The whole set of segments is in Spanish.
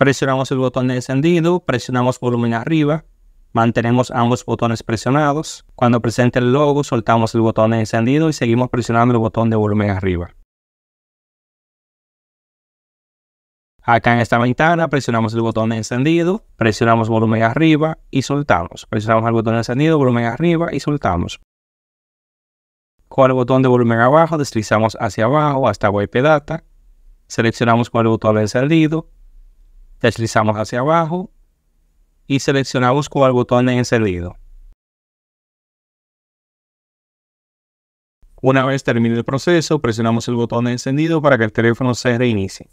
Presionamos el botón de encendido, presionamos volumen arriba, mantenemos ambos botones presionados. Cuando presente el logo, soltamos el botón de encendido y seguimos presionando el botón de volumen arriba. Acá en esta ventana presionamos el botón de encendido, presionamos volumen arriba y soltamos. Presionamos el botón de encendido, volumen arriba y soltamos. Con el botón de volumen abajo deslizamos hacia abajo hasta Wipe Data. Seleccionamos con el botón de encendido, deslizamos hacia abajo y seleccionamos con el botón encendido. Una vez termine el proceso, presionamos el botón de encendido para que el teléfono se reinicie.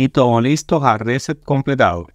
y todo listo a reset completado.